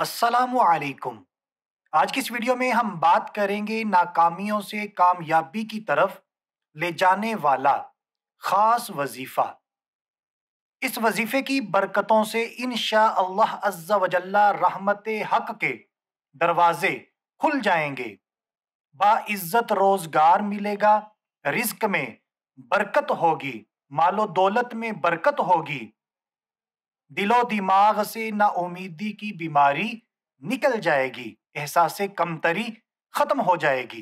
असलकुम आज की इस वीडियो में हम बात करेंगे नाकामियों से कामयाबी की तरफ ले जाने वाला खास वजीफा इस वजीफे की बरकतों से इन अल्लाह अज्जा रहमत हक के दरवाजे खुल जाएंगे बाज्ज़त रोजगार मिलेगा रिस्क में बरकत होगी मालो दौलत में बरकत होगी दिलो दिमाग से नाउमीदी की बीमारी निकल जाएगी एहसास कमतरी खत्म हो जाएगी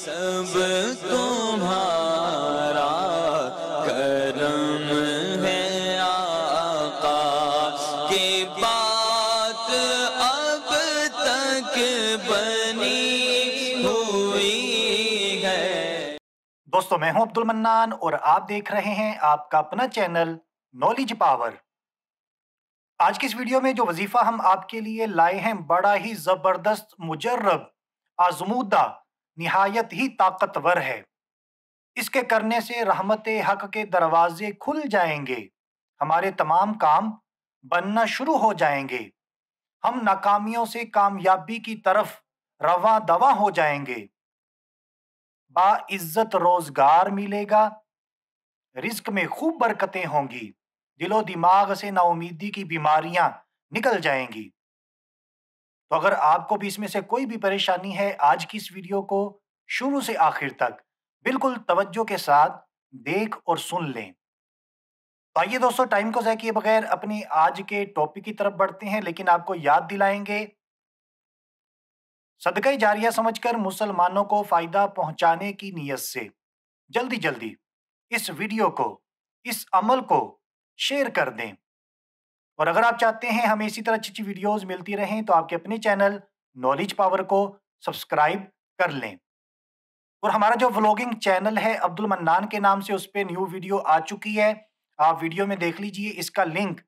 सब तुम्हारा करम है आका के बात अब तक बनी हुई है दोस्तों मैं हूं अब्दुल मन्नान और आप देख रहे हैं आपका अपना चैनल नॉलेज पावर आज की इस वीडियो में जो वजीफा हम आपके लिए लाए हैं बड़ा ही जबरदस्त मुजर्रब आजमूदा निहायत ही ताकतवर है इसके करने से रहमत हक के दरवाजे खुल जाएंगे हमारे तमाम काम बनना शुरू हो जाएंगे हम नाकामियों से कामयाबी की तरफ रवा दवा हो जाएंगे बाइज्जत रोजगार मिलेगा रिस्क में खूब बरकतें होंगी दिलो दिमाग से नाउमीदी की बीमारियां निकल जाएंगी तो अगर आपको भी इसमें से कोई भी परेशानी है आज की इस वीडियो को शुरू से आखिर तक बिल्कुल तवज्जो के साथ देख और सुन लें तो आइए दोस्तों टाइम को जय किए बगैर अपनी आज के टॉपिक की तरफ बढ़ते हैं लेकिन आपको याद दिलाएंगे सदकई जारिया समझकर मुसलमानों को फ़ायदा पहुंचाने की नीयत से जल्दी जल्दी इस वीडियो को इस अमल को शेयर कर दें और अगर आप चाहते हैं हमें इसी तरह अच्छी अच्छी वीडियोस मिलती रहें तो आपके अपने चैनल नॉलेज पावर को सब्सक्राइब कर लें और हमारा जो व्लॉगिंग चैनल है अब्दुल मन्नान के नाम से उस पर न्यू वीडियो आ चुकी है आप वीडियो में देख लीजिए इसका लिंक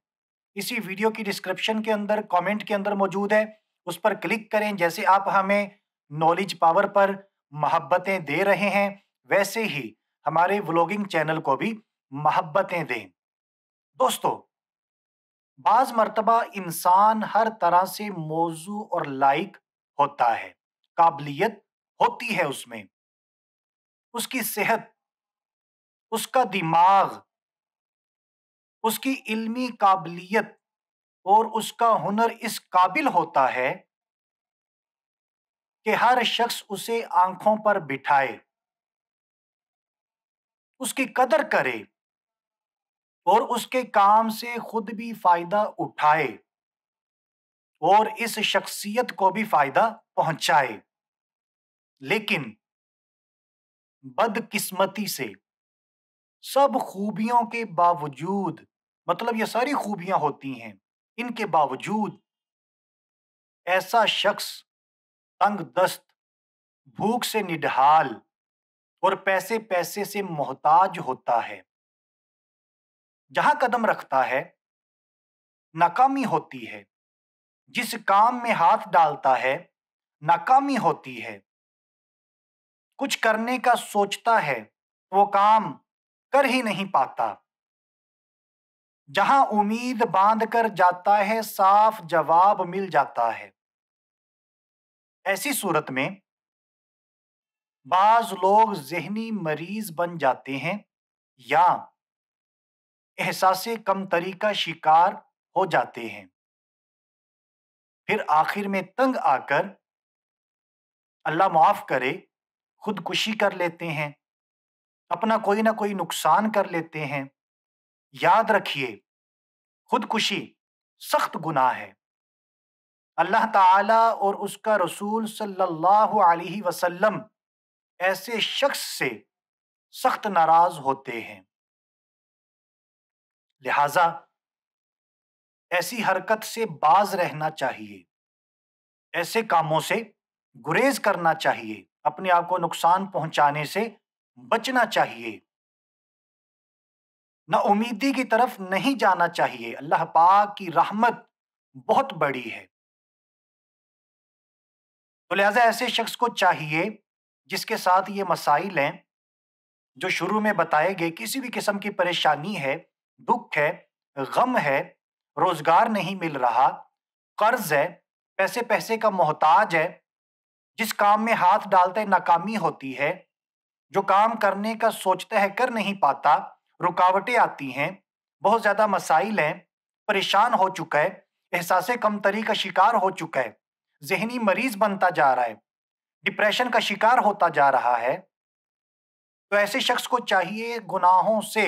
इसी वीडियो की डिस्क्रिप्शन के अंदर कमेंट के अंदर मौजूद है उस पर क्लिक करें जैसे आप हमें नॉलेज पावर पर मोहब्बतें दे रहे हैं वैसे ही हमारे व्लॉगिंग चैनल को भी मोहब्बतें दें दोस्तों बाज मरतबा इंसान हर तरह से मौजू और लाइक होता है काबिलियत होती है उसमें उसकी सेहत उसका दिमाग उसकी इल्मी काबिलियत और उसका हुनर इस काबिल होता है कि हर शख्स उसे आंखों पर बिठाए उसकी कदर करे और उसके काम से खुद भी फायदा उठाए और इस शख्सियत को भी फायदा पहुंचाए लेकिन बदकिस्मती से सब खूबियों के बावजूद मतलब ये सारी खूबियां होती हैं इनके बावजूद ऐसा शख्स तंग दस्त भूख से निढाल और पैसे पैसे से मोहताज होता है जहां कदम रखता है नाकामी होती है जिस काम में हाथ डालता है नाकामी होती है कुछ करने का सोचता है वो काम कर ही नहीं पाता जहां उम्मीद बांध कर जाता है साफ जवाब मिल जाता है ऐसी सूरत में बाज लोग जहनी मरीज बन जाते हैं या एहसास कमतरी का शिकार हो जाते हैं फिर आखिर में तंग आकर अल्लाह माफ करे खुदकुशी कर लेते हैं अपना कोई ना कोई नुकसान कर लेते हैं याद रखिए खुदकुशी सख्त गुनाह है अल्लाह ताला और उसका रसूल सल्लल्लाहु अलैहि वसल्लम ऐसे शख्स से सख्त नाराज होते हैं लिहाजा ऐसी हरकत से बाज रहना चाहिए ऐसे कामों से गुरेज करना चाहिए अपने आप को नुकसान पहुंचाने से बचना चाहिए न उम्मीदी की तरफ नहीं जाना चाहिए अल्लाह पाक की रहमत बहुत बड़ी है तो लिहाजा ऐसे शख्स को चाहिए जिसके साथ ये मसाइल हैं जो शुरू में बताए गए किसी भी किस्म की परेशानी है दुख है गम है रोजगार नहीं मिल रहा कर्ज है पैसे पैसे का मोहताज है जिस काम में हाथ डालते नाकामी होती है जो काम करने का सोचता है कर नहीं पाता रुकावटें आती हैं बहुत ज़्यादा मसाइल हैं परेशान हो चुका है एहसास कमतरी का शिकार हो चुका है जहनी मरीज बनता जा रहा है डिप्रेशन का शिकार होता जा रहा है तो ऐसे शख्स को चाहिए गुनाहों से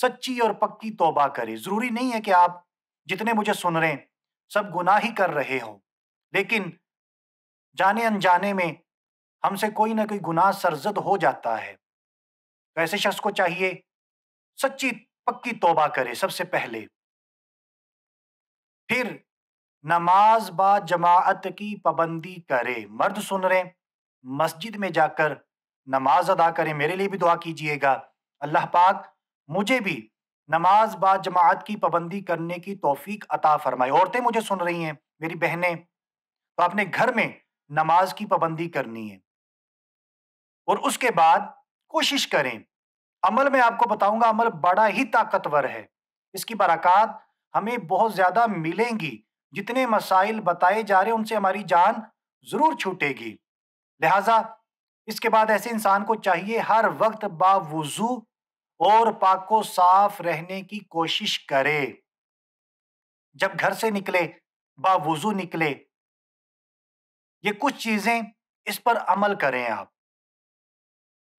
सच्ची और पक्की तौबा करे जरूरी नहीं है कि आप जितने मुझे सुन रहे हैं सब गुनाह ही कर रहे हो लेकिन जाने अनजाने में हमसे कोई ना कोई गुनाह सरजद हो जाता है तो ऐसे शख्स को चाहिए सच्ची पक्की तौबा करे सबसे पहले फिर नमाज बा जमात की पाबंदी करे मर्द सुन रहे मस्जिद में जाकर नमाज अदा करें मेरे लिए भी दुआ कीजिएगा अल्लाह पाक मुझे भी नमाज बा जमात की पाबंदी करने की तोफीक अता फरमाए औरतें मुझे सुन रही हैं मेरी बहनें तो आपने घर में नमाज की पाबंदी करनी है और उसके बाद कोशिश करें अमल में आपको बताऊंगा अमल बड़ा ही ताकतवर है इसकी बरक़ात हमें बहुत ज़्यादा मिलेंगी जितने मसाइल बताए जा रहे हैं उनसे हमारी जान ज़रूर छूटेगी लिहाजा इसके बाद ऐसे इंसान को चाहिए हर वक्त बावजू और पाको साफ रहने की कोशिश करे जब घर से निकले बावजू निकले ये कुछ चीजें इस पर अमल करें आप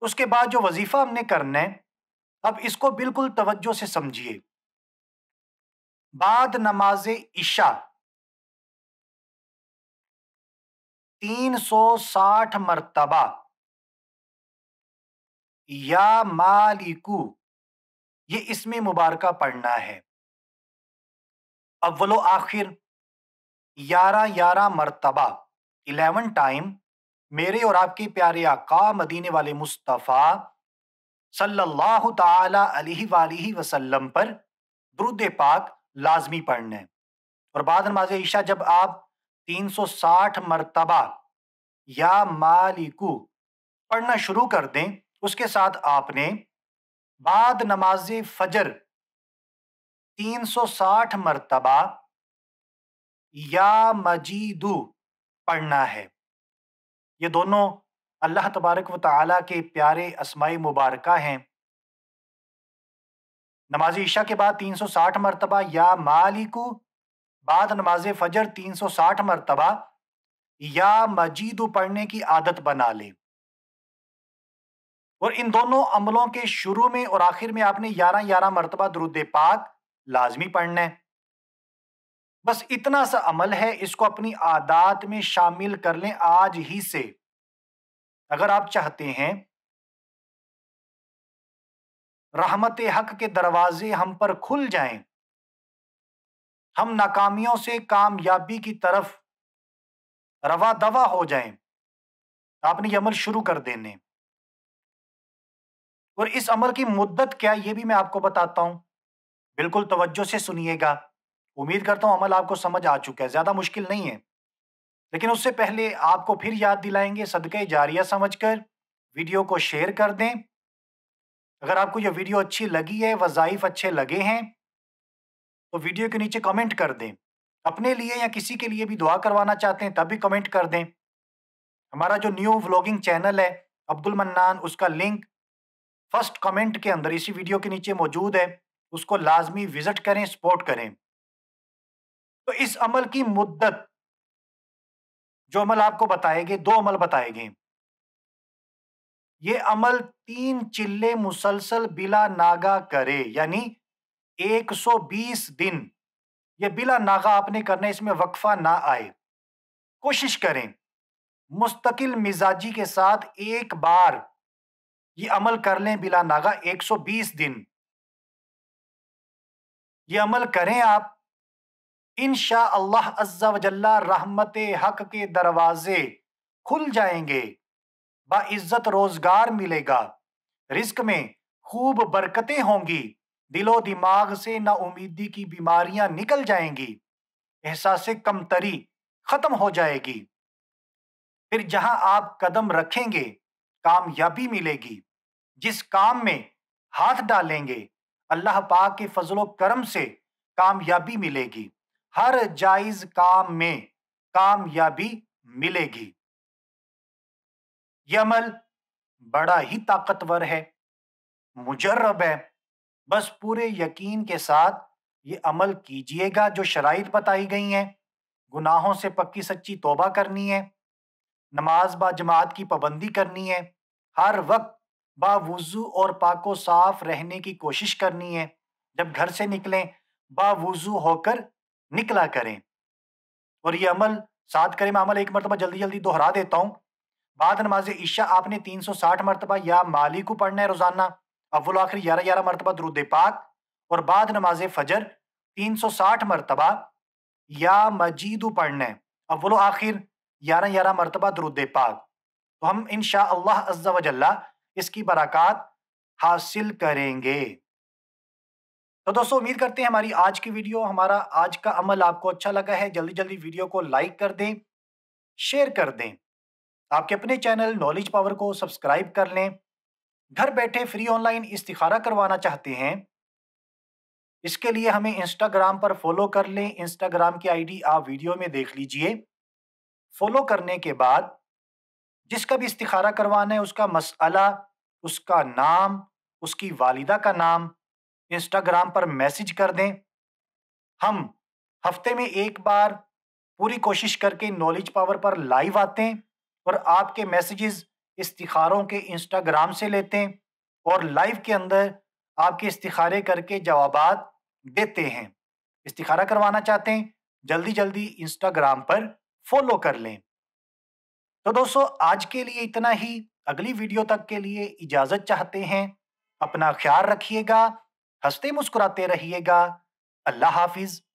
उसके बाद जो वजीफा हमने करना है अब इसको बिल्कुल तवज्जो से समझिए बाद नमाज ईशा 360 मरतबा या मालिकू ये इसमें मुबारका पढ़ना है अव्वलो आखिर यारा यारा मरतबा इलेवन टाइम मेरे और आपके प्यारे आका मदीने वाले मुस्तफ़ा सल्लल्लाहु ताला अलैहि वालैहि वसल्लम पर दरुद पाक लाजमी पढ़ना है और बाद नमाज ईशा जब आप 360 मरतबा या मालिकू पढ़ना शुरू कर दें उसके साथ आपने बाद नमाज फजर 360 मरतबा या मजीदू पढ़ना है ये दोनों अल्लाह तबारक व ताली के प्यारे असमाई मुबारक हैं नमाज ईशा के बाद 360 मरतबा या मालिकू बाद नमाज फजर 360 मरतबा या मजीदू पढ़ने की आदत बना लें और इन दोनों अमलों के शुरू में और आखिर में आपने ग्यारह ग्यारह मरतबा दरुद पाक लाजमी पढ़ना है बस इतना सा अमल है इसको अपनी आदात में शामिल कर लें आज ही से अगर आप चाहते हैं रहमत हक के दरवाजे हम पर खुल जाएं, हम नाकामियों से कामयाबी की तरफ रवा दवा हो जाएं, आपने ये अमल शुरू कर देने और इस अमल की मुद्दत क्या ये भी मैं आपको बताता हूँ बिल्कुल तवज्जो से सुनिएगा उम्मीद करता हूँ अमल आपको समझ आ चुका है ज़्यादा मुश्किल नहीं है लेकिन उससे पहले आपको फिर याद दिलाएंगे सदक़ जारिया समझकर वीडियो को शेयर कर दें अगर आपको यह वीडियो अच्छी लगी है वज़ाइफ अच्छे लगे हैं तो वीडियो के नीचे कमेंट कर दें अपने लिए या किसी के लिए भी दुआ करवाना चाहते हैं तब भी कमेंट कर दें हमारा जो न्यू व्लॉगिंग चैनल है अब्दुल मन्नान उसका लिंक फर्स्ट कमेंट के अंदर इसी वीडियो के नीचे मौजूद है उसको लाजमी विजिट करें सपोर्ट करें तो इस अमल की मुद्दत जो अमल आपको बताएंगे दो अमल बताए गए ये अमल तीन चिल्ले मुसलसल बिला नागा करे यानी 120 दिन ये बिला नागा आपने करना इसमें वक्फा ना आए कोशिश करें मुस्तकिल मिजाजी के साथ एक बार ये अमल कर लें बिला नागा 120 दिन ये अमल करें आप इन अल्लाह अज्जा वजल्ला रहमत हक के दरवाजे खुल जाएंगे बाइज्जत रोजगार मिलेगा रिस्क में खूब बरकतें होंगी दिलो दिमाग से नाउमीदी की बीमारियां निकल जाएंगी एहसास कमतरी खत्म हो जाएगी फिर जहां आप कदम रखेंगे कामयाबी मिलेगी जिस काम में हाथ डालेंगे अल्लाह पाक के फजलो करम से कामयाबी मिलेगी हर जायज काम में कामयाबी मिलेगी यह अमल बड़ा ही ताकतवर है मुजर्रब है बस पूरे यकीन के साथ ये अमल कीजिएगा जो शराइ बताई गई हैं गुनाहों से पक्की सच्ची तोबा करनी है नमाज बा जमात की पाबंदी करनी है हर वक्त बावज़ू और पाको साफ रहने की कोशिश करनी है जब घर से निकलें बावज़ू होकर निकला करें और ये अमल सात करें मैं अमल एक मरतबा जल्दी जल्दी दोहरा देता हूँ बाद नमाज ईशा आपने तीन सौ साठ मरतबा या माली को पढ़ना है रोज़ाना अव्वल आखिर ग्यारह ग्यारह मरतबा दरुद पाक और बाद नमाज फजर तीन सौ साठ मरतबा या मजीदू पढ़ना है अव्वल आखिर ग्यारह ग्यारह मरतबा दरुद पाक तो हम इन शाह इसकी बरकत हासिल करेंगे तो दोस्तों उम्मीद करते हैं हमारी आज की वीडियो हमारा आज का अमल आपको अच्छा लगा है जल्दी जल्दी वीडियो को लाइक कर दें शेयर कर दें आपके अपने चैनल नॉलेज पावर को सब्सक्राइब कर लें घर बैठे फ्री ऑनलाइन इस्तारा करवाना चाहते हैं इसके लिए हमें इंस्टाग्राम पर फॉलो कर लें इंस्टाग्राम की आईडी आप वीडियो में देख लीजिए फॉलो करने के बाद जिसका भी इस्तारा करवाना है उसका मसला उसका नाम उसकी वालिदा का नाम इंस्टाग्राम पर मैसेज कर दें हम हफ्ते में एक बार पूरी कोशिश करके नॉलेज पावर पर लाइव आते हैं और आपके मैसेजेस इस्तारों के इंस्टाग्राम से लेते हैं और लाइव के अंदर आपके इस्तारे करके जवाब देते हैं इस्तारा करवाना चाहते हैं जल्दी जल्दी इंस्टाग्राम पर फॉलो कर लें तो दोस्तों आज के लिए इतना ही अगली वीडियो तक के लिए इजाजत चाहते हैं अपना ख्याल रखिएगा हंसते मुस्कुराते रहिएगा अल्लाह हाफिज़